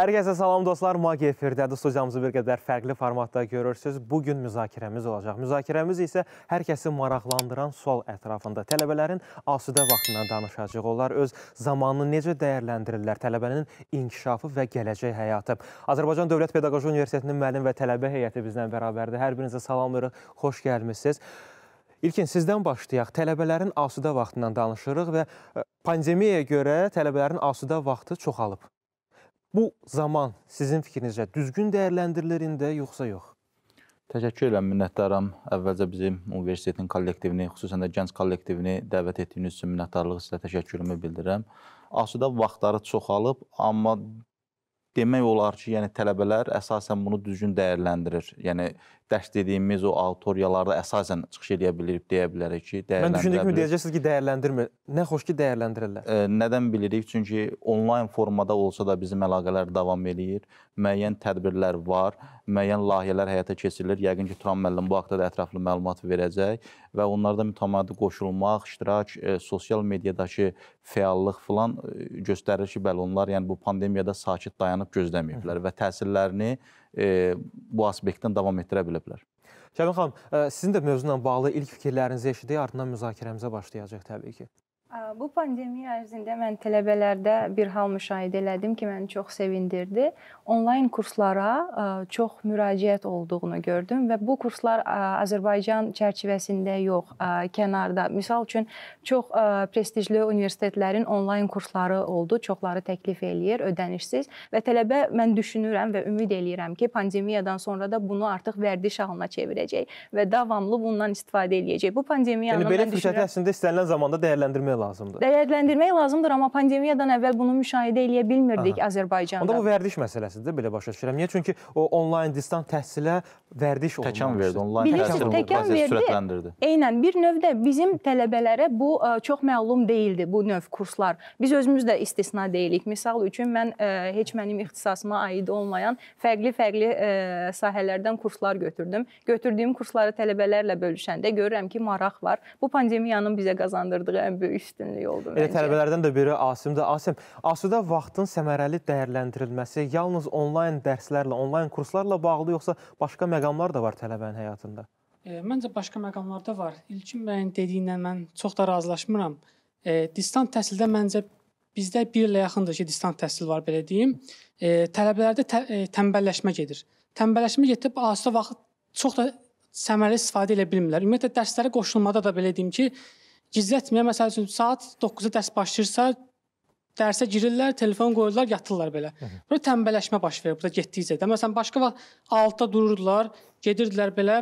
Hər kəsə salam dostlar, Magiya Efirdədir. Studiyamızı bir qədər fərqli formatda görürsünüz. Bugün müzakirəmiz olacaq. Müzakirəmiz isə hər kəsi maraqlandıran sual ətrafında. Tələbələrin asudə vaxtından danışacaq. Onlar öz zamanını necə dəyərləndirirlər? Tələbənin inkişafı və gələcək həyatı. Azərbaycan Dövlət Pedaqoji Universitetinin müəllim və tələbə heyəti bizlə bərabərdir. Hər birinizə salamlayırıq. Xoş gəlmisiniz. İlkin, sizdən başlayaq. Tələbələrin asudə vaxtından danışırıq və e, pandemiyaya görə tələbələrin asudə vaxtı çoxalıb. Bu zaman sizin fikrinizcə düzgün dəyərləndirilir indi yoxsa yox? Təşəkkür edirəm, minnətdaram. Əvvəlcə bizim universitetin kollektivini, xüsusən də gənc kollektivini dəvət etdiyiniz üçün minnətdarlıq sizə təşəkkürümü bildirirəm. Asuda vaxtları çoxalıb, amma demək olar ki, yəni tələbələr əsasən bunu düzgün dəyərləndirir. Yəni dərs dediyimiz o auditoriyalarda əsasən çıxış edə bilirik, deyə bilərik ki, dəyərləndirə bilərik. Mən düşündüyüm kimi deyəcəksiniz ki, dəyərləndirmir. Nə xoş ki, dəyərləndirirlər. E, nədən bilirik? Çünki onlayn formada olsa da bizim əlaqələr davam eləyir. Müəyyən tədbirlər var, müəyyən layihələr həyata keçirilir. Yəqin ki, Turan müəllim bu haqqda da ətraflı məlumat verəcək və onlarda mütəmadi qoşulmaq, iştirak, e, sosial mediadakı fəallıq filan göstərir ki, bəli onlar yəni bu pandemiyada sakit dayanıb gözləməyiblər və təsirlərini E, bu aspektdən davam etdirə bilə bilər. Şəbin xanım, e, sizin də mövzu ilə bağlı ilk fikirlərinizi eşidək, ardından müzakirəmizə başlayacağıq təbii ki. Bu pandemiya ərzində mən tələbələrdə bir hal müşahidə elədim ki, məni çox sevindirdi. Onlayn kurslara çox müraciət olduğunu gördüm və bu kurslar Azərbaycan çərçivəsində yox, kənarda. Məsəl üçün çox prestijli universitetlərin onlayn kursları oldu. Çoxları təklif eləyir ödənişsiz və tələbə mən düşünürəm və ümid eləyirəm ki, pandemiyadan sonra da bunu artıq vərdiş halına çevirəcək və davamlı bundan istifadə eləyəcək. Bu pandemiyanın yəni, belə mən düşünürəm. Belə fürsəti əslində istənilən zamanda dəyərləndirmək lazımdır. Dəyərləndirmək lazımdır, amma pandemiyadan əvvəl bunu müşahidə eləyə bilmirdik Aha. Azərbaycanda. Onda bu vərdiş məsələsidir, belə başa düşürəm. Niyə? Çünki o onlayn distant təhsilə vərdiş olunmalıdır. Təkan verdi, onlayn təsir bu prosesi sürətləndirdi. Eynən, bir növdə bizim tələbələrə bu ə, çox məlum değildi bu növ kurslar. Biz özümüz də istisna deyilik. Məsəl üçün mən ə, e, heç mənim ixtisasıma aid olmayan fərqli-fərqli e, sahələrdən kurslar götürdüm. Götürdüyüm kursları tələbələrlə bölüşəndə görürəm ki, maraq var. Bu pandemiyanın bizə qazandırdığı ən böyük üstünlük oldu məncə. Elə tələbələrdən də biri Asimdir. Asim, Asuda vaxtın səmərəli dəyərləndirilməsi yalnız onlayn dərslərlə, onlayn kurslarla bağlı yoxsa başqa məqsədlərlə məqamlar da var tələbənin həyatında. E, məncə başqa məqamlar da var. İlkin bəyin dediyinlə mən çox da razılaşmıram. E, distant təhsildə məncə bizdə 1 ilə yaxındır ki, distant təhsil var belə deyim. E, tələbələrdə tə, e, tənbəlləşmə gedir. Tənbəlləşmə getib asılı vaxt çox da səmərəli istifadə edə bilmirlər. Ümumiyyətlə dərslərə qoşulmada da belə deyim ki, gizlətməyə məsəl üçün saat 9-da dərs başlayırsa, Dərsə girirlər, telefon qoyurlar, yatırlar belə. Burada tənbəlləşmə baş verir burada getdikcə. Də məsələn başqa vaxt altda dururdular, gedirdilər belə.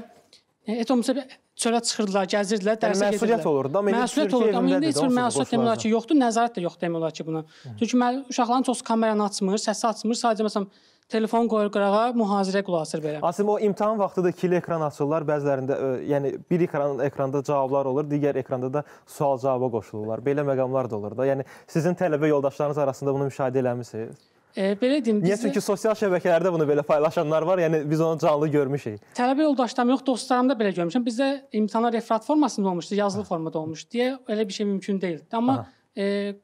E, et olmasa çölə çıxırdılar, gəzirdilər, yəni dərsə yəni, məsuliyyət gedirdilər. Məsuliyyət olurdu, amma məsuliyyət olurdu, amma indi heç bir məsuliyyət demirlər ki, yoxdur, nəzarət də yox demirlər ki buna. Çünki uşaqların çoxu kameranı açmır, səsi açmır, sadəcə məsələn telefon qoyur qırağa, mühazirə qulaq asır belə. Asim, o imtahan vaxtı da ikili ekran açırlar, bəzilərində, ə, e, yəni bir ekran, ekranda cavablar olur, digər ekranda da sual-cavaba qoşulurlar. Belə məqamlar da olur da. Yəni sizin tələbə yoldaşlarınız arasında bunu müşahidə eləmisiniz? E, belə deyim, Niyə? Biz... Çünki sosial şəbəkələrdə bunu belə paylaşanlar var, yəni biz onu canlı görmüşük. Tələbə yoldaşlarım yox, dostlarım da belə görmüşəm. Bizdə imtahana referat formasında olmuşdu, yazılı formada olmuşdu deyə elə bir şey mümkün deyildi. Amma Aha. e,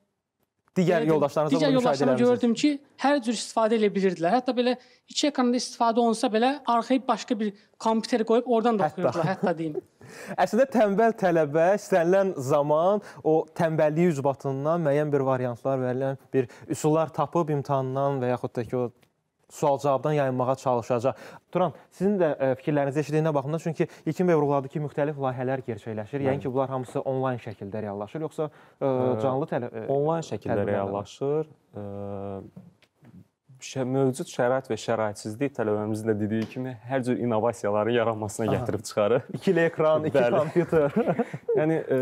digər Elədim. yoldaşlarınızla digər yoldaşlarımı gördüm ki, hər cür istifadə edə bilirdilər. Hətta belə iki ekranda istifadə olunsa belə arxaya başqa bir kompüteri qoyub oradan da oxuyurdular, hətta, hətta deyim. Əslində tənbəl tələbə istənilən zaman o tənbəlliyi üzbatından müəyyən bir variantlar, müəyyən bir üsullar tapıb imtahandan və yaxud da ki, o sual-cavabdan yayınmağa çalışacaq. Turan, sizin də e, fikirlərinizi eşidiyinə baxımdan, çünki ilkin məvrullarda ki, müxtəlif layihələr gerçəkləşir. Yəni ki, bunlar hamısı onlayn şəkildə reallaşır, yoxsa ə, e, e, canlı tələ... Onlayn şəkildə reallaşır. Ə, mövcud şərait və şəraitsizlik tələbəmizin də dediyi kimi hər cür innovasiyaların yaranmasına Aha. gətirib çıxarır. İkili ekran, iki kompüter. yəni ə,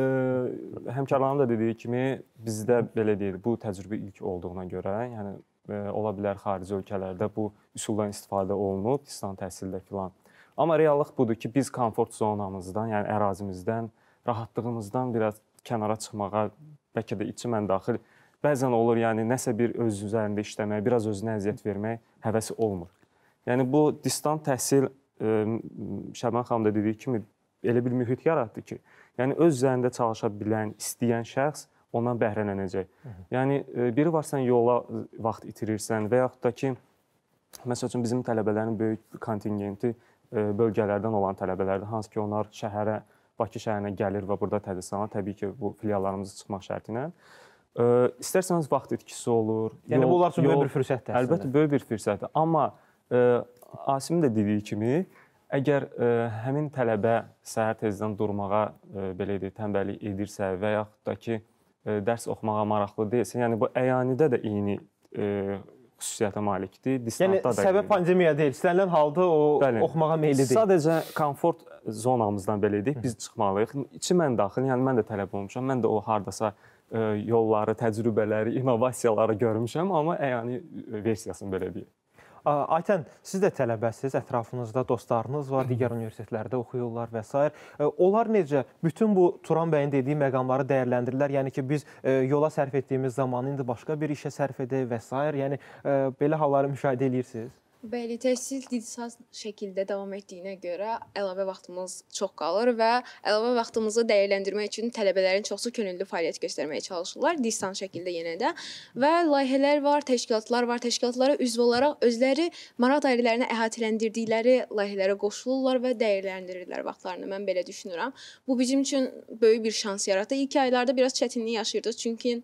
həmkarlarım da dediyi kimi bizdə belə deyil. Bu təcrübə ilk olduğuna görə, yəni E, ola bilər xarici ölkələrdə bu üsuldan istifadə olunub, İslam təhsildə filan. Amma reallıq budur ki, biz komfort zonamızdan, yəni ərazimizdən, rahatlığımızdan biraz kənara çıxmağa bəlkə də içi mən daxil bəzən olur, yəni nəsə bir öz üzərində işləmək, biraz özünə əziyyət vermək həvəsi olmur. Yəni bu distant təhsil e, Şəban xanım da dediyi kimi elə bir mühit yaratdı ki, yəni öz üzərində çalışa bilən, istəyən şəxs ondan bəhrələnəcək. Hı -hı. Yəni e, biri var sən yola e, vaxt itirirsən və yaxud da ki məsəl üçün bizim tələbələrin böyük kontingenti e, bölgələrdən olan tələbələrdir, hansı ki onlar şəhərə, Bakı şəhərinə gəlir və burada tədris alır, təbii ki bu filiallarımızı çıxmaq şərti ilə. Ə, istərsəniz vaxt itkisi olur. Yəni yol, bu onlar üçün yol, böyük bir fürsətdir. Əlbəttə böyük bir fürsətdir, amma ə, Asim də dediyi kimi Əgər ə, həmin tələbə səhər tezdən durmağa ə, belə deyək, tənbəllik edirsə və yaxud da ki, E, dərs oxumağa maraqlı deyilsən, yəni bu əyanidə də eyni e, xüsusiyyətə malikdir. Yəni səbəb pandemiya deyil. İstənilən halda o Bəli, oxumağa meylli deyil. Sadəcə komfort zonamızdan belə idi. Biz çıxmalıyıq. İçi mən daxil, yəni mən də tələb olmuşam. Mən də o hardasa e, yolları, təcrübələri, innovasiyaları görmüşəm, amma əyani e, versiyasını belə deyim. Aytən, siz də tələbəsiz, ətrafınızda dostlarınız var, digər universitetlərdə oxuyurlar və s. Onlar necə bütün bu Turan bəyin dediyi məqamları dəyərləndirirlər? Yəni ki, biz yola sərf etdiyimiz zamanı indi başqa bir işə sərf edək və s. Yəni belə halları müşahidə edirsiniz? Bəli, təhsil ixtisas şəkildə davam etdiyinə görə əlavə vaxtımız çox qalır və əlavə vaxtımızı dəyərləndirmək üçün tələbələrin çoxu könüllü fəaliyyət göstərməyə çalışırlar, distan şəkildə yenə də. Və layihələr var, təşkilatlar var. Təşkilatlara üzv olaraq özləri maraq dairələrini əhatələndirdikləri layihələrə qoşulurlar və dəyərləndirirlər vaxtlarını. Mən belə düşünürəm. Bu bizim üçün böyük bir şans yaratdı. İlk aylarda biraz çətinlik yaşayırdıq, çünki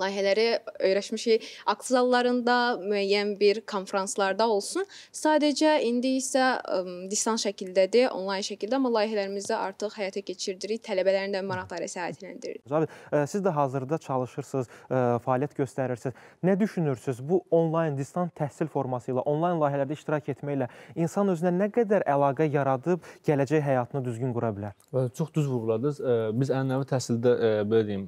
layihələri öyrəşmişik. E, Aktı zallarında, müəyyən bir konfranslarda olsun. Sadəcə indi isə ə, distans şəkildədir, onlayn şəkildə, amma layihələrimizi artıq həyata keçirdirik, tələbələrin də maraqları səhhətləndiririk. Zabi, e, siz də hazırda çalışırsınız, ə, e, fəaliyyət göstərirsiniz. Nə düşünürsüz bu onlayn distans təhsil forması ilə, onlayn layihələrdə iştirak etməklə insan özünə nə qədər əlaqə yaradıb gələcək həyatını düzgün qura bilər? Çox düz vurğuladınız. Biz ənənəvi təhsildə belə deyim,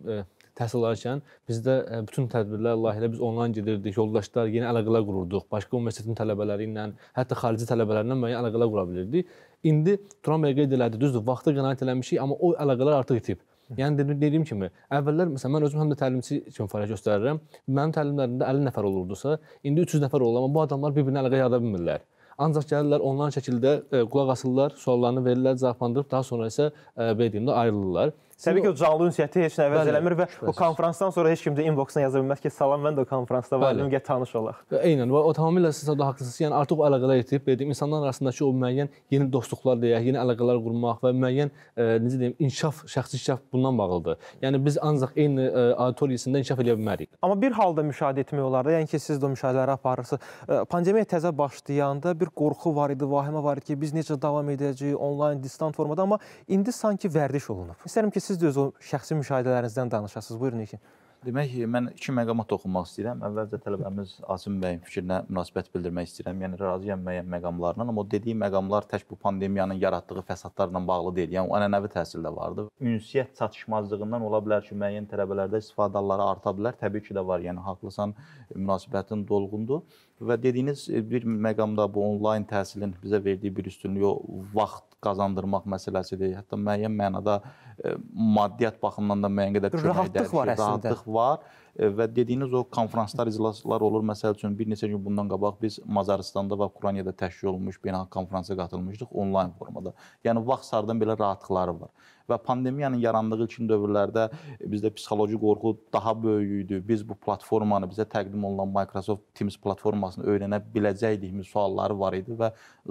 təhsil alarkən bizdə e, bütün tədbirlər layihələr biz onlayn gedirdik, yoldaşlar, yeni əlaqələr qururduq, başqa universitetin tələbələri ilə, hətta xarici tələbələrlə müəyyən əlaqələr qura bilirdik. İndi Turan bəy qeyd elədi, düzdür, vaxta qənaət eləmişik, amma o əlaqələr artıq itib. Yəni dediyim, dediyim kimi, əvvəllər məsələn mən özüm həm də təlimçi kimi fəaliyyət göstərirəm. Mənim təlimlərimdə 50 nəfər olurdusa, indi 300 nəfər olur, amma bu adamlar bir-birinə əlaqə yarada bilmirlər. Ancaq gəlirlər onların şəkildə ə, e, qulaq asırlar, suallarını verirlər, cavablandırıb daha sonra isə e, belə deyim də ayrılırlar. Təbii ki, o canlı ünsiyyəti heç nə əvəz eləmir və şübhəsiz. o konfransdan sonra heç kim də inboxuna yaza bilməz ki, salam, mən də o konfransda var idim, gəl tanış olaq. Və eynən, və o tamamilə siz də haqlısınız. Yəni artıq o əlaqələr etib, dediyim insanlar arasındakı o müəyyən yeni dostluqlar deyək, yeni əlaqələr qurmaq və müəyyən ə, e, necə deyim, inkişaf, şəxsi inkişaf bundan bağlıdır. Yəni biz ancaq eyni ə, e, auditoriyasında inkişaf edə bilmərik. Amma bir halda müşahidə etmək olar da, yəni ki, siz də müşahidələri aparırsınız. E, pandemiya təzə başlayanda bir qorxu var idi, vahimə var idi ki, biz necə davam edəcəyik onlayn, distant formada, amma indi sanki vərdiş olunub. İstərəm ki, siz də öz o şəxsi müşahidələrinizdən danışasınız. Buyurun İlkin. Demək, mən iki məqama toxunmaq istəyirəm. Əvvəlcə tələbəmiz Asim bəyin fikrinə münasibət bildirmək istəyirəm. Yəni razıyam müəyyən məqamlarla, amma o dediyi məqamlar tək bu pandemiyanın yaratdığı fəsadlarla bağlı deyil. Yəni o ənənəvi təhsildə vardı. Ünsiyyət çatışmazlığından ola bilər ki, müəyyən tələbələrdə istifadələri arta bilər. Təbii ki də var. Yəni haqlısan, münasibətin dolğundur və dediyiniz bir məqamda bu onlayn təhsilin bizə verdiyi bir üstünlüyü o vaxt qazandırmaq məsələsidir. Hətta müəyyən mənada e, maddiyyat baxımından da müəyyən qədər kömək rahatlıq var şey, əslində. Rahatlıq var e, və dediyiniz o konfranslar, iclaslar olur. Məsəl üçün bir neçə gün bundan qabaq biz Mazaristanda və Ukraynada təşkil olunmuş beynəlxalq konfransa qatılmışdıq onlayn formada. Yəni vaxt sardan belə rahatlıqları var və pandemiyanın yarandığı ilkin dövrlərdə bizdə psixoloji qorxu daha böyük idi. Biz bu platformanı bizə təqdim olunan Microsoft Teams platformasını öyrənə biləcəkdikmi sualları var idi və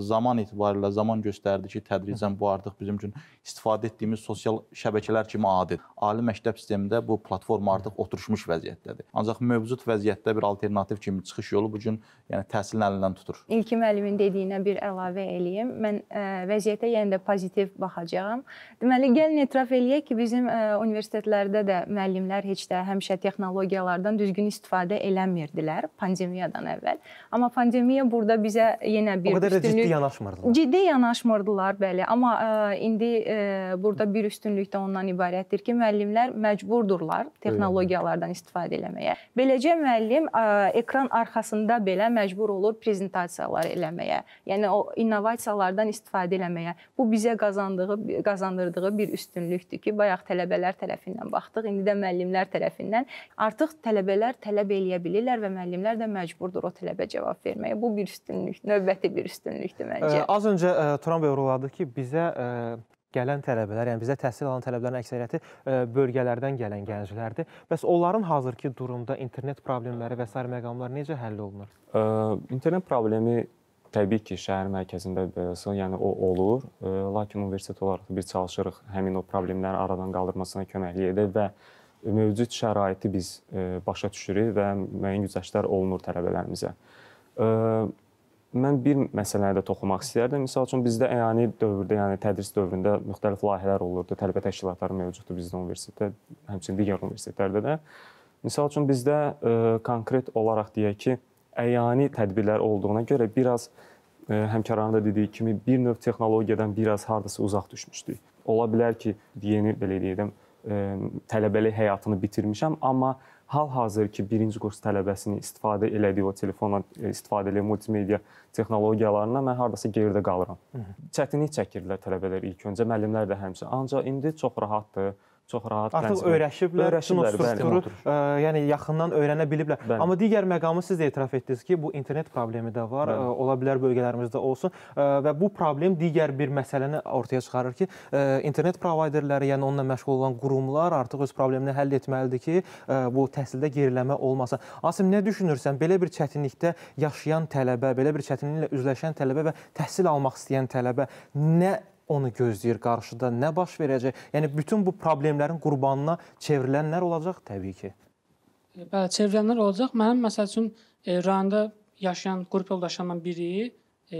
zaman etibarilə zaman göstərdi ki, tədricən bu artıq bizim üçün istifadə etdiyimiz sosial şəbəkələr kimi adidir. Ali məktəb sistemində bu platforma artıq oturmuş vəziyyətdədir. Ancaq mövcud vəziyyətdə bir alternativ kimi çıxış yolu bu gün yəni təhsilin əlindən tutur. İlkin müəllimin dediyinə bir əlavə eləyim. Mən ə, e, vəziyyətə yenə də pozitiv baxacağam. Deməli, gəl Gəlin etiraf eləyək ki, bizim ə, e, universitetlərdə də müəllimlər heç də həmişə texnologiyalardan düzgün istifadə eləmirdilər pandemiyadan əvvəl. Amma pandemiya burada bizə yenə bir o qədər üstünlük ciddi yanaşmırdılar. Ciddi yanaşmırdılar, bəli. Amma ə, e, indi ə, e, burada bir üstünlük də ondan ibarətdir ki, müəllimlər məcburdurlar texnologiyalardan istifadə eləməyə. Beləcə müəllim ə, ekran arxasında belə məcbur olur prezentasiyalar eləməyə. Yəni o innovasiyalardan istifadə eləməyə. Bu bizə qazandığı qazandırdığı bir üstünlükdür ki, bayaq tələbələr tərəfindən baxdıq, indi də müəllimlər tərəfindən. Artıq tələbələr tələb eləyə bilirlər və müəllimlər də məcburdur o tələbə cavab verməyə. Bu bir üstünlük, növbəti bir üstünlükdür məncə. Ə, az öncə ə, Turan bəy vurğuladı ki, bizə ə, gələn tələbələr, yəni bizə təhsil alan tələbələrin əksəriyyəti bölgələrdən gələn gənclərdir. Bəs onların hazırki durumda internet problemləri və sair məqamlar necə həll olunur? İnternet problemi təbii ki, şəhər mərkəzində beləsə, yəni o olur, e, lakin universitet olaraq biz çalışırıq həmin o problemləri aradan qaldırmasına köməklik edir və mövcud şəraiti biz e, başa düşürük və müəyyən güzəştlər olunur tələbələrimizə. E, mən bir məsələyə də toxunmaq istəyərdim. Məsəl üçün bizdə əyani dövrdə, yəni tədris dövründə müxtəlif layihələr olurdu. Tələbə təşkilatları mövcuddur bizdə universitetdə, həmçinin digər universitetlərdə də. Məsəl üçün bizdə konkret olaraq deyək ki, əyani tədbirlər olduğuna görə biraz e, həmkarlarım da dediyi kimi bir növ texnologiyadan biraz hardasa uzaq düşmüşdük. Ola bilər ki, yeni belə deyim, e, tələbəlik həyatını bitirmişəm, amma hal-hazır ki, birinci kurs tələbəsini istifadə elədiyi o telefonla e, istifadə elədiyi multimedia texnologiyalarına mən hardasa geridə qalıram. Çətinlik çəkirdilər tələbələr ilk öncə, müəllimlər də həmçinin. Ancaq indi çox rahatdır çox rahat artıq bənzəmə. öyrəşiblər, öyrəşiblər, strukturları, e, yəni yaxından öyrənə biliblər. Bəli. Amma digər məqamı siz də etiraf etdiniz ki, bu internet problemi də var. Bəli. Ə, e, ola bilər bölgələrimizdə olsun ə, e, və bu problem digər bir məsələni ortaya çıxarır ki, ə, internet provayderləri, yəni onunla məşğul olan qurumlar artıq öz problemini həll etməlidir ki, ə, bu təhsildə geriləmə olmasın. Asim, nə düşünürsən? Belə bir çətinlikdə yaşayan tələbə, belə bir çətinliklə üzləşən tələbə və təhsil almaq istəyən tələbə nə onu gözləyir qarşıda, nə baş verəcək? Yəni, bütün bu problemlərin qurbanına çevrilənlər olacaq təbii ki. E, bəli, çevrilənlər olacaq. Mənim, məsəl üçün, e, rayonda yaşayan qrup yoldaşlarımdan biri e,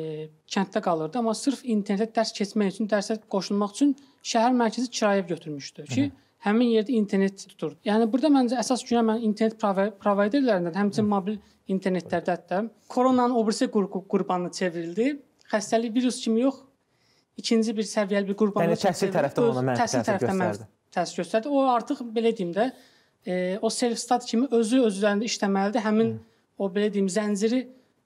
kənddə qalırdı, amma sırf internetdə dərs keçmək üçün, dərsə qoşulmaq üçün şəhər mərkəzi kirayə götürmüşdü ki, Hı -hı həmin yerdə internet tutur. Yəni burada məncə əsas günə mən internet provayderlərindən, həmçinin mobil internetlərdə də koronanın o birisi qurbanına çevrildi. Xəstəlik virus kimi yox, ikinci bir səviyyəli bir qrup yəni təhsil tərəfdən ona mənfi təsir, təsir göstərdi. Təsir göstərdi. O artıq belə deyim də, e, o self stat kimi özü özlərini işləməlidir. Həmin Hı. o belə deyim zənciri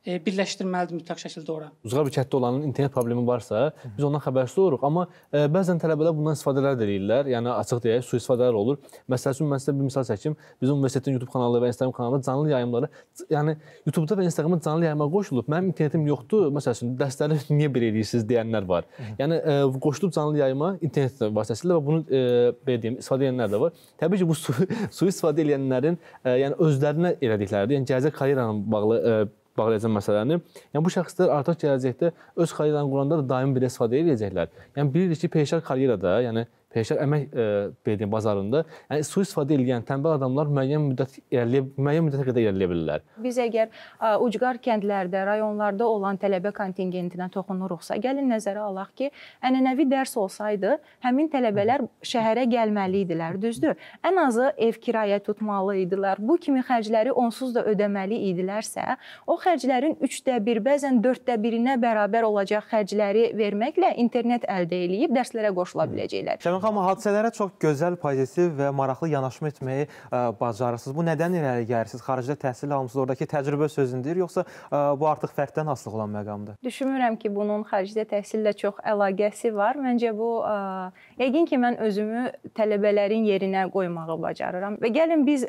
E, birləşdirməlidir mütləq şəkildə ora. Uzaq bir kənddə olanın internet problemi varsa, Hı. biz ondan xəbərsiz oluruq, amma ə, e, bəzən tələbələr bundan istifadələr də eləyirlər. Yəni açıq deyək, sui-istifadələr olur. Məsəl üçün mən sizə bir misal çəkim. Bizim universitetin YouTube kanalı və Instagram kanalında canlı yayımları, yəni YouTube-da və Instagram-da canlı yayıma qoşulub. Mənim internetim yoxdur, məsəl üçün dərsləri niyə belə eləyirsiniz deyənlər var. Hı. Yəni ə, e, qoşulub canlı yayıma internet vasitəsilə və bunu ə, belə deyim, istifadə edənlər də var. Təbii ki, bu sui-istifadə edənlərin ə, yəni özlərinə elədikləridir. Yəni gələcək karyeranla bağlı ə, bağlayacam məsələni. Yəni bu şəxslər artıq gələcəkdə öz karyeralarını quranda da daimi bir istifadə edəcəklər. Yəni bilirik ki, peşəkar karyerada, yəni peşəkar əmək e, belə deyim bazarında, yəni sui-istifadə edən tənbəl adamlar müəyyən müddət irəliyə, müəyyən müddətə qədər irəliyə bilirlər. Biz əgər ə, e, ucqar kəndlərdə, rayonlarda olan tələbə kontingentinə toxunuruqsa, gəlin nəzərə alaq ki, ənənəvi dərs olsaydı, həmin tələbələr şəhərə gəlməli idilər, düzdür? Ən azı ev kirayə tutmalı idilər. Bu kimi xərcləri onsuz da ödəməli idilərsə, o xərclərin 3də 1, bəzən 4də 1-inə bərabər olacaq xərcləri verməklə internet əldə eləyib dərslərə qoşula biləcəklər. Şəmin Həmkarlıq, amma hadisələrə çox gözəl, pozitiv və maraqlı yanaşma etməyi e, bacarırsınız. Bu nədən irəli gəlirsiniz? Xaricdə təhsil almısınız, oradakı təcrübə sözündür, yoxsa e, bu artıq fərddən asılı olan məqamdır? Düşünmürəm ki, bunun xaricdə təhsillə çox əlaqəsi var. Məncə bu e, yəqin ki, mən özümü tələbələrin yerinə qoymağı bacarıram. Və gəlin biz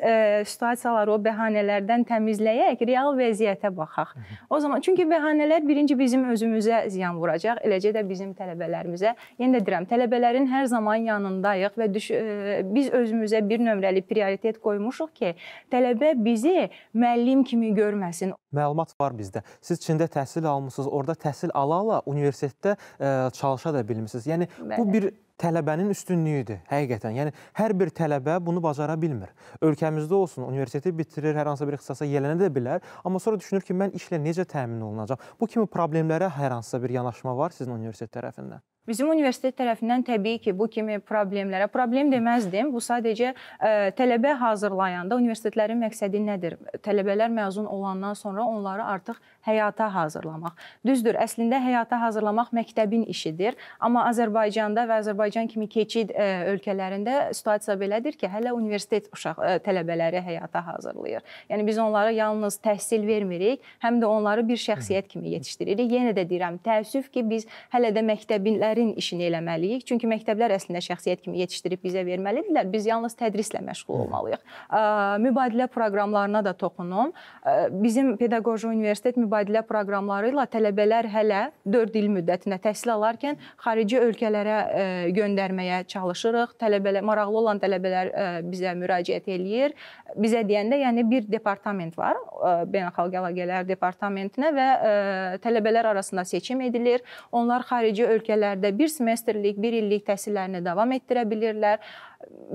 situasiyaları o bəhanələrdən təmizləyək, real vəziyyətə baxaq. O zaman çünki bəhanələr birinci bizim özümüzə ziyan vuracaq, eləcə də bizim tələbələrimizə. Yenə yəni də deyirəm, tələbələrin hər zaman onların yanındayıq və düş ə, e, biz özümüzə bir nömrəli prioritet qoymuşuq ki, tələbə bizi müəllim kimi görməsin. Məlumat var bizdə. Siz Çində təhsil almısınız, orada təhsil ala-ala universitetdə ə, e, çalışa da bilmisiniz. Yəni Bəli. bu bir tələbənin üstünlüyüdür həqiqətən. Yəni hər bir tələbə bunu bacara bilmir. Ölkəmizdə olsun, universiteti bitirir, hər hansı bir ixtisasa yelənə də bilər, amma sonra düşünür ki, mən işlə necə təmin olunacam? Bu kimi problemlərə hər hansısa bir yanaşma var sizin universitet tərəfindən? Bizim universitet tərəfindən təbii ki, bu kimi problemlərə problem deməzdim. Bu sadəcə ə, e, tələbə hazırlayanda universitetlərin məqsədi nədir? Tələbələr məzun olandan sonra onları artıq həyata hazırlamaq. Düzdür, əslində həyata hazırlamaq məktəbin işidir, amma Azərbaycanda və Azərbaycan kimi keçid ə, e, ölkələrində situasiya belədir ki, hələ universitet uşaq ə, e, tələbələri həyata hazırlayır. Yəni biz onlara yalnız təhsil vermirik, həm də onları bir şəxsiyyət kimi yetişdiririk. Yenə də deyirəm, təəssüf ki, biz hələ də məktəbinlərin işini eləməliyik, çünki məktəblər əslində şəxsiyyət kimi yetişdirib bizə verməlidirlər. Biz yalnız tədrislə məşğul olmalıyıq. Ə, mübadilə proqramlarına da toxunum. Ə, bizim pedaqoji universitet mübadilə mübadilə proqramları ilə tələbələr hələ 4 il müddətinə təhsil alarkən xarici ölkələrə e, göndərməyə çalışırıq. Tələbələr maraqlı olan tələbələr e, bizə müraciət eləyir. Bizə deyəndə, yəni bir departament var, e, beynəlxalq əlaqələr departamentinə və tələbələr arasında seçim edilir. Onlar xarici ölkələrdə bir semestrlik, bir illik təhsillərini davam etdirə bilirlər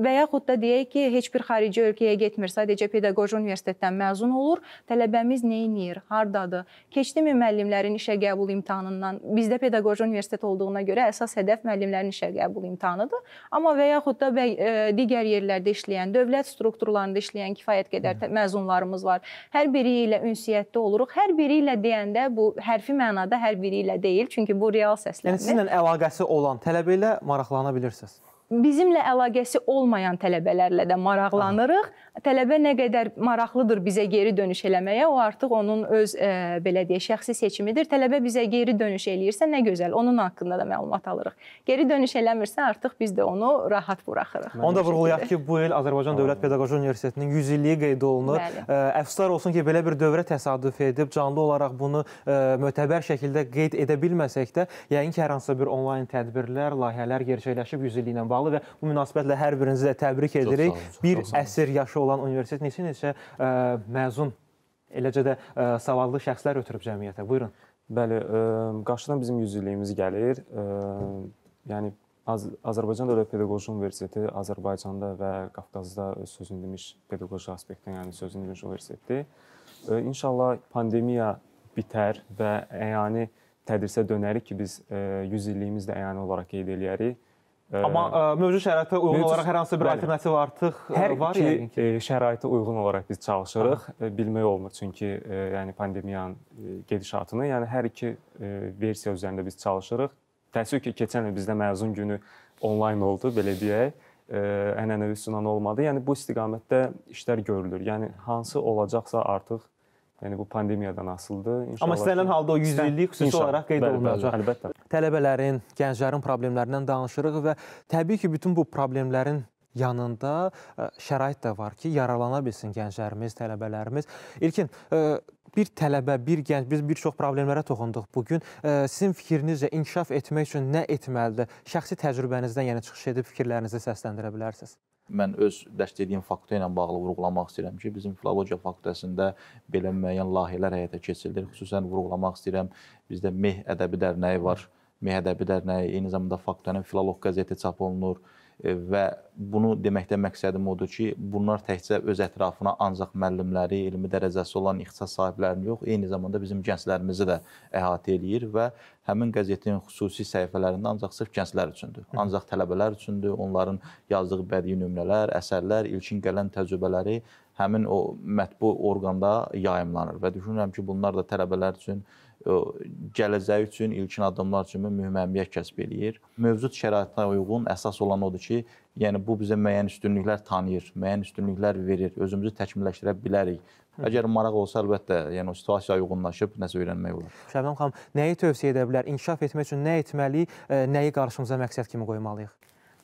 və yaxud da deyək ki, heç bir xarici ölkəyə getmir, sadəcə pedaqoji universitetdən məzun olur. Tələbəmiz nə edir? Hardadır? Keçdimi müəllimlərin işə qəbul imtahanından? Bizdə pedaqoji universitet olduğuna görə əsas hədəf müəllimlərin işə qəbul imtahanıdır. Amma və yaxud da və, ə, e, digər yerlərdə işləyən, dövlət strukturlarında işləyən kifayət qədər məzunlarımız var. Hər biri ilə ünsiyyətdə oluruq. Hər biri ilə deyəndə bu hərfi mənada hər biri ilə deyil, çünki bu real səslənmə. Yəni sizinlə əlaqəsi olan tələbə ilə maraqlana bilirsiniz bizimlə əlaqəsi olmayan tələbələrlə də maraqlanırıq. Aha. Tələbə nə qədər maraqlıdır bizə geri dönüş eləməyə, o artıq onun öz e, belə deyə şəxsi seçimidir. Tələbə bizə geri dönüş eləyirsə nə gözəl, onun haqqında da məlumat alırıq. Geri dönüş eləmirsə artıq biz də onu rahat buraxırıq. Mən onu da vurğulayaq ki, bu il Azərbaycan Dövlət Pedaqoji Universitetinin 100 illiyi qeyd olunur. Bəli. E, Əfsuslar olsun ki, belə bir dövrə təsadüf edib canlı olaraq bunu e, mötəbər şəkildə qeyd edə bilməsək də, yəqin ki, hər hansısa bir onlayn tədbirlər, layihələr gerçəkləşib 100 illiklə bağlı bağlı və bu münasibətlə hər birinizi də təbrik edirik. Çox bir əsr yaşı olan universitet neçə-neçə e, məzun, eləcə də ə, e, savadlı şəxslər ötürüb cəmiyyətə. Buyurun. Bəli, ə, e, qarşıdan bizim 100 illiyimiz gəlir. Ə, yəni Az Azərbaycan Dövlət Pedaqoji Universiteti Azərbaycanda və Qafqazda öz sözünü demiş pedaqoji aspektdən, yəni sözünü demiş universitetdir. Ə, inşallah pandemiya bitər və əyani tədrisə dönərik ki, biz 100 illiyimiz də əyani olaraq qeyd eləyərik. Amma ə, e, mövcud şəraitə uyğun mövcud, olaraq hər hansı bir bəli, alternativ artıq e, hər var iki, yəqin ki. E, şəraitə uyğun olaraq biz çalışırıq. Aha. Bilmək olmur çünki ə, yəni pandemiyanın gedişatını, yəni hər iki ə, versiya üzərində biz çalışırıq. Təəssüf ki, keçən il bizdə məzun günü onlayn oldu, belə deyək. Ənənəvi sunan olmadı. Yəni bu istiqamətdə işlər görülür. Yəni hansı olacaqsa artıq Yəni bu pandemiyadan asıldı. İnşallah. Amma istənilən halda o 100 illik xüsusi olaraq qeyd olunacaq. Əlbəttə tələbələrin, gənclərin problemlərindən danışırıq və təbii ki, bütün bu problemlərin yanında e, şərait də var ki, yararlana bilsin gənclərimiz, tələbələrimiz. İlkin, e, bir tələbə, bir gənc, biz bir çox problemlərə toxunduq bugün. E, sizin fikrinizcə inkişaf etmək üçün nə etməlidir? Şəxsi təcrübənizdən yəni çıxış edib fikirlərinizi səsləndirə bilərsiniz mən öz dərs dediyim faktə ilə bağlı vurğulamaq istəyirəm ki, bizim filologiya fakültəsində belə müəyyən layihələr həyata keçirilir. Xüsusən vurğulamaq istəyirəm, bizdə Meh ədəbi dərnəyi var. Meh ədəbi dərnəyi eyni zamanda faktənin filoloq qəzeti çap olunur. E, və bunu deməkdə məqsədim odur ki, bunlar təkcə öz ətrafına ancaq müəllimləri, elmi dərəcəsi olan ixtisas sahiblərini yox, eyni zamanda bizim gənclərimizi də əhatə eləyir və həmin qəzetin xüsusi səhifələrində ancaq sırf gənclər üçündür. Ancaq tələbələr üçündür. Onların yazdığı bədii nümunələr, əsərlər, ilkin gələn təcrübələri həmin o mətbu orqanda yayımlanır və düşünürəm ki, bunlar da tələbələr üçün gələcəyi üçün, ilkin addımlar üçün mühüm əhəmiyyət kəsb eləyir. Mövcud şəraitinə uyğun əsas olan odur ki, yəni bu bizə müəyyən üstünlüklər tanıyır, müəyyən üstünlüklər verir, özümüzü təkmilləşdirə bilərik. Əgər maraq olsa əlbəttə, yəni o situasiyaya uyğunlaşıb nəsə öyrənmək olar. Şəbnəm xanım, nəyi tövsiyə edə bilər? İnkişaf etmək üçün nə etməliyik, nəyi qarşımıza məqsəd kimi qoymalıyıq?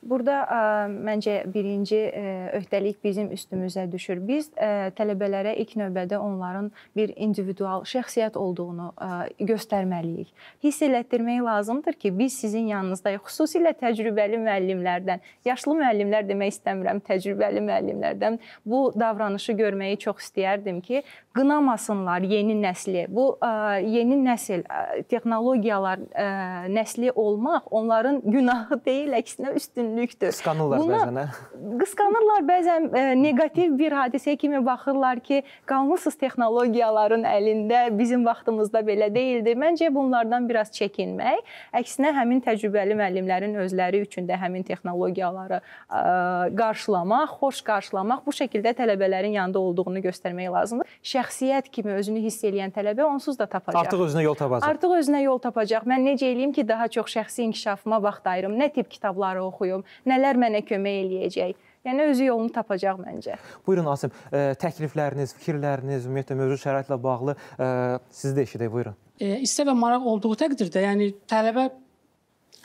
Burada ə, e, məncə birinci ə, e, öhdəlik bizim üstümüzə düşür. Biz ə, e, tələbələrə ilk növbədə onların bir individual şəxsiyyət olduğunu ə, göstərməliyik. Hiss elətdirmək lazımdır ki, biz sizin yanınızdayıq. Xüsusilə təcrübəli müəllimlərdən, yaşlı müəllimlər demək istəmirəm, təcrübəli müəllimlərdən bu davranışı görməyi çox istəyərdim ki, qınamasınlar yeni nəsli. Bu ə, yeni nəsil ə, texnologiyalar ə, nəsli olmaq onların günahı deyil, əksinə üstünlüyü üstünlükdür. Qısqanırlar Buna, bəzən, hə? Qısqanırlar bəzən ə, e, negativ bir hadisə kimi baxırlar ki, qanunsuz texnologiyaların əlində bizim vaxtımızda belə deyildi. Məncə bunlardan biraz çəkinmək, əksinə həmin təcrübəli müəllimlərin özləri üçün də həmin texnologiyaları ə, e, qarşılamaq, xoş qarşılamaq, bu şəkildə tələbələrin yanında olduğunu göstərmək lazımdır. Şəxsiyyət kimi özünü hiss eləyən tələbə onsuz da tapacaq. Artıq özünə yol tapacaq. Artıq özünə yol tapacaq. Mən necə eləyim ki, daha çox şəxsi inkişafıma vaxt ayırım, nə tip kitabları oxuyum, lazımdır? Nələr mənə kömək eləyəcək? Yəni özü yolunu tapacaq məncə. Buyurun Asim, ə, e, təklifləriniz, fikirləriniz, ümumiyyətlə mövcud şəraitlə bağlı ə, e, sizi də eşidək, buyurun. E, İstə və maraq olduğu təqdirdə, yəni tələbə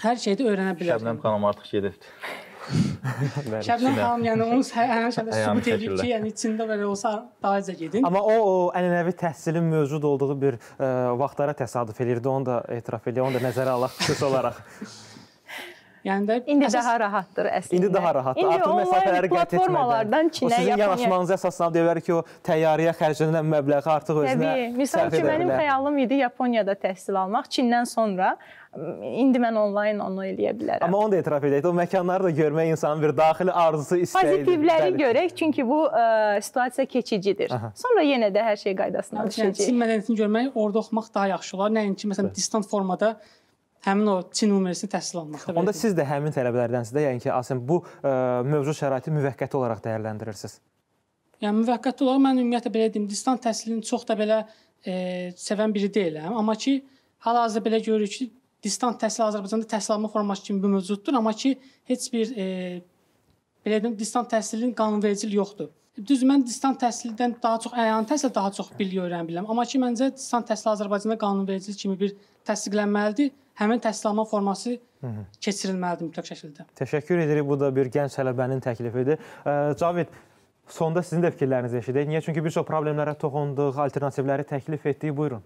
hər şeydə öyrənə bilər. Şəbnəm xanım artıq gedibdi. Şəbnəm xanım, yəni onu həmin şəbə sübut edir ki, yəni içində belə olsa daha azə gedin. Amma o, o ənənəvi təhsilin mövcud olduğu bir ə, e, vaxtlara təsadüf elirdi, onu da etiraf eləyir, onu da nəzərə alaq xüsusi olaraq. Yəni də indi əsas, daha rahatdır əslində. İndi daha rahatdır. İndi Artıq məsafələri qət etmədən. Çinə, o sizin yanaşmanızı əsaslanıb deyə bilərik ki, o təyyarəyə xərclənən məbləği artıq özünə Təbii. Misal ki, mənim xəyalım idi Yaponiyada təhsil almaq, Çindən sonra indi mən onlayn onu eləyə bilərəm. Amma onu da etiraf edək, o məkanları da görmək insanın bir daxili arzusu istəyidir. Pozitivləri görək, çünki bu ə, e, situasiya keçicidir. Aha. Sonra yenə də hər şey qaydasına düşəcək. Yəni, Çin mədəniyyətini görmək, orada oxumaq daha yaxşı olar. Nəinki məsələn distant formada həmin o Çin universitetinin təhsil almaqda. Onda siz də həmin tələbələrdənsiz də, yəni ki, Asim bu ə, e, mövcud şəraiti müvəqqəti olaraq dəyərləndirirsiniz. Yəni müvəqqəti olaraq mən ümumiyyətlə belə deyim, distant təhsilini çox da belə e, sevən biri deyiləm, amma ki, hal-hazırda belə görürük ki, distant təhsil Azərbaycanda təhsil alma forması kimi bir mövcuddur, amma ki, heç bir e, belə deyim, distant təhsilin qanunvericiliyi yoxdur. Düz mən distant təhsildən daha çox əyan təhsil daha çox bilik öyrənə bilərəm, amma ki, məncə distant təhsil Azərbaycanda qanunvericilik kimi bir təsdiqlənməlidir həmin təhsilalma forması keçirilməlidir mütləq şəkildə. Təşəkkür edirik. Bu da bir gənc tələbənin təklifidir. Cavid Sonda sizin də fikirlərinizi eşidək. Niyə? Çünki bir çox problemlərə toxunduq, alternativləri təklif etdik. Buyurun.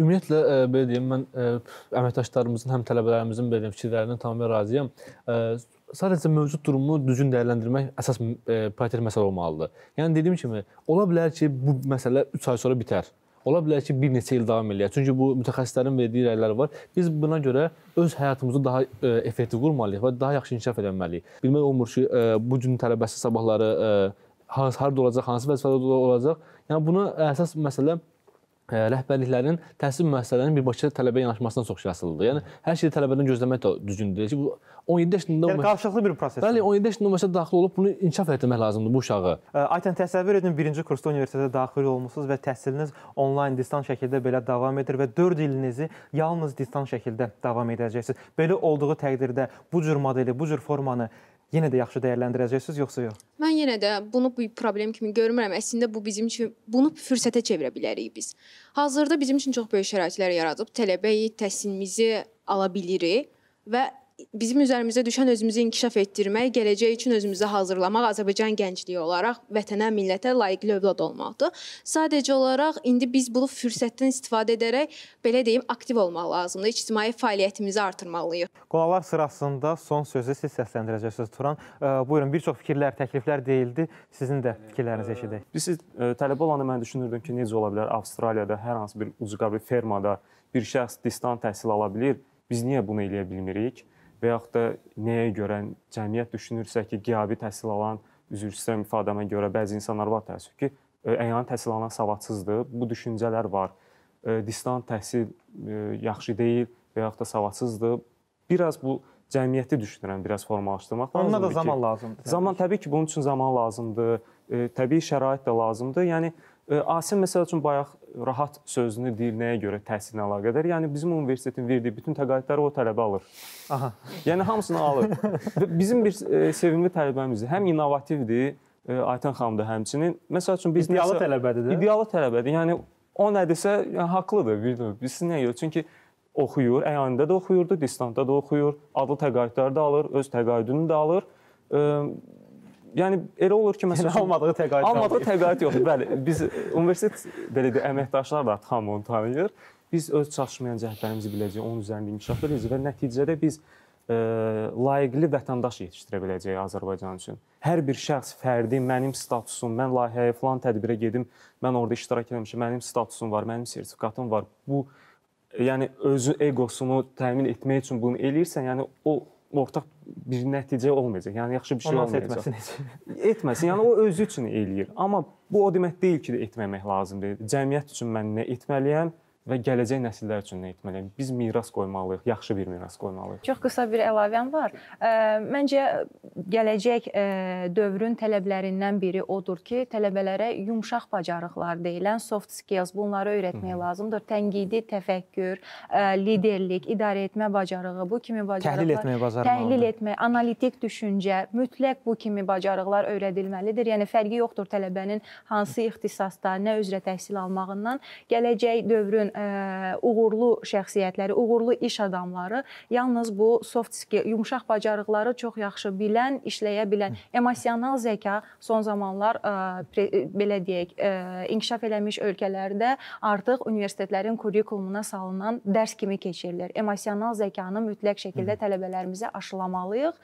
Ümumiyyətlə ə, belə deyim, mən ə, əməkdaşlarımızın, həm tələbələrimizin belə deyim, fikirlərindən tamamilə razıyam. Ə, sadəcə mövcud durumu düzgün dəyərləndirmək əsas prioritet məsələ olmalıdır. Yəni dediyim kimi, ola bilər ki, bu məsələ 3 ay sonra bitər. Ola bilər ki, bir neçə il davam eləyər. Çünki bu mütəxəssislərin verdiyi rəylər var. Biz buna görə öz həyatımızı daha ə, e, effektiv qurmalıyıq və daha yaxşı inkişaf etməliyik. Bilmək olmur ki, ə, e, bu gün tələbəsi sabahları ə, e, hansı harda olacaq, hansı vəzifədə olacaq. Yəni buna əsas məsələ rəhbərliklərin təhsil müəssisələrinin birbaşa tələbə yanaşmasından çox şey asılıdır. Yəni hər şeyi tələbədən gözləmək də düzgün deyil ki, bu 17 yaşında yəni, qarşılıqlı bir prosesdir. Bəli, 17 yaşında universitetə daxil olub bunu inkişaf etdirmək lazımdır bu uşağı. Aytən təsəvvür edin, 1-ci kursda universitetə daxil olmusunuz və təhsiliniz onlayn distan şəkildə belə davam edir və 4 ilinizi yalnız distan şəkildə davam edəcəksiniz. Belə olduğu təqdirdə bu cür modeli, bu cür formanı yenə də yaxşı dəyərləndirəcəksiniz yoxsa yox? Mən yenə də bunu bir problem kimi görmürəm. Əslində bu bizim üçün bunu fürsətə çevirə bilərik biz. Hazırda bizim üçün çox böyük şəraitlər yaradıb, tələbəyi təhsilimizi ala bilirik və bizim üzərimizə düşən özümüzü inkişaf etdirmək, gələcək üçün özümüzü hazırlamaq Azərbaycan gəncliyi olaraq vətənə, millətə layiqli övlad olmaqdır. Sadəcə olaraq indi biz bu fürsətdən istifadə edərək belə deyim, aktiv olmaq lazımdır. İctimai fəaliyyətimizi artırmalıyıq. Qonaqlar sırasında son sözü siz səsləndirəcəksiniz Turan. Buyurun, bir çox fikirlər, təkliflər deyildi. Sizin də fikirlərinizi eşidək. Biz tələbə olanda mən düşünürdüm ki, necə ola bilər Avstraliyada hər hansı bir ucqar bir fermada bir şəxs distant təhsil ala bilir. Biz niyə bunu eləyə bilmirik? və yaxud da nəyə görə cəmiyyət düşünürsə ki, qiyabi təhsil alan, üzr istəyirəm ifadəmə görə bəzi insanlar var təəssüf ki, e, əyani təhsil alan savadsızdır. Bu düşüncələr var. E, distant təhsil e, yaxşı deyil və yaxud da savadsızdır. Biraz bu cəmiyyəti düşünürəm, biraz formalaşdırmaq lazımdır. Ona da zaman ki, lazımdır. Təbii. Zaman təbii ki, bunun üçün zaman lazımdır. Təbii şərait də lazımdır. Yəni Asim məsəl üçün bayaq rahat sözünü deyir nəyə görə təhsillə əlaqədar? Yəni bizim universitetin verdiyi bütün təqaüdləri o tələbə alır. Aha. Yəni hamısını alır. Və bizim bir e, sevimli tələbəmizdir. Həm innovativdir, e, Aytan xanım da həmçinin. Məsəl üçün biz idealı nəsə, tələbədir. Də? İdealı tələbədir. Yəni o nə desə yəni, haqlıdır bir növ. Biz niyə görə? Çünki oxuyur, əyanədə də oxuyurdu, distantda da oxuyur, adlı təqaüdləri də alır, öz təqaüdünü də alır. E, yəni elə olur ki, məsələn, yəni, almadığı təqaüd almadığı təqaüd yoxdur. Bəli, biz universitet belə də əməkdaşlar da hamı onu tanıyır. Biz öz çalışmayan cəhdlərimizi biləcəyik, onun üzərində inkişaf edəcəyik və nəticədə biz ə, e, layiqli vətəndaş yetişdirə biləcəyik Azərbaycan üçün. Hər bir şəxs fərdi mənim statusum, mən layihəyə falan tədbirə gedim, mən orada iştirak etmişəm, mənim statusum var, mənim sertifikatım var. Bu yəni özü eqosunu təmin etmək üçün bunu eləyirsən, yəni o ortaq bir nəticə olmayacaq. Yəni yaxşı bir şey Ona olmayacaq. Etməsin necə? Etməsin. Yəni o özü üçün eləyir. Amma bu o demək deyil ki, etməmək lazımdır. Cəmiyyət üçün mən nə etməliyəm? və gələcək nəsillər üçün nə etməliyik? Biz miras qoymalıyıq, yaxşı bir miras qoymalıyıq. Çox qısa bir əlavəm var. Məncə gələcək dövrün tələblərindən biri odur ki, tələbələrə yumşaq bacarıqlar deyilən soft skills bunları öyrətmək Hı. lazımdır. Tənqidi təfəkkür, liderlik, idarə etmə bacarığı, bu kimi bacarıqlar, təhlil etmə bacarığı, təhlil etmə, analitik düşüncə, mütləq bu kimi bacarıqlar öyrədilməlidir. Yəni fərqi yoxdur tələbənin hansı ixtisasda, nə üzrə təhsil almağından gələcək dövrün uğurlu şəxsiyyətləri, uğurlu iş adamları yalnız bu soft skill, yumşaq bacarıqları çox yaxşı bilən, işləyə bilən, emosional zəka son zamanlar ə, belə deyək, ə, inkişaf eləmiş ölkələrdə artıq universitetlərin kurrikulumuna salınan dərs kimi keçirilir. Emosional zəkanı mütləq şəkildə tələbələrimizə aşılamalıyıq.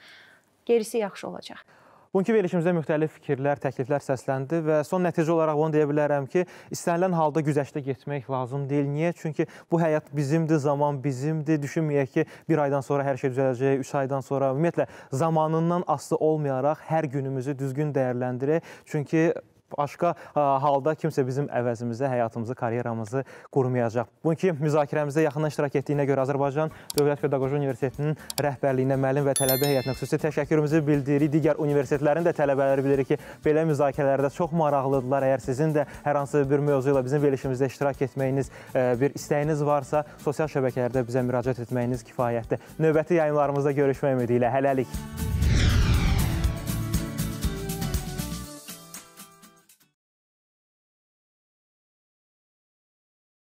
Gerisi yaxşı olacaq. Bugünkü verilişimizdə müxtəlif fikirlər, təkliflər səsləndi və son nəticə olaraq onu deyə bilərəm ki, istənilən halda güzəştə getmək lazım deyil. Niyə? Çünki bu həyat bizimdir, zaman bizimdir. Düşünməyək ki, bir aydan sonra hər şey düzələcək, üç aydan sonra. Ümumiyyətlə, zamanından asılı olmayaraq hər günümüzü düzgün dəyərləndirək. Çünki başqa e, halda kimsə bizim əvəzimizə həyatımızı, karyeramızı qurmayacaq. Bugünkü müzakirəmizdə yaxından iştirak etdiyinə görə Azərbaycan Dövlət Pedaqoji Universitetinin rəhbərliyinə müəllim və tələbə heyətinə xüsusi təşəkkürümüzü bildiririk. Digər universitetlərin də tələbələri bilirik ki, belə müzakirələrdə çox maraqlıdırlar. Əgər sizin də hər hansı bir mövzu ilə bizim verilişimizdə iştirak etməyiniz, e, bir istəyiniz varsa, sosial şəbəkələrdə bizə müraciət etməyiniz kifayətdir. Növbəti yayımlarımızda görüşmək ümidi ilə hələlik.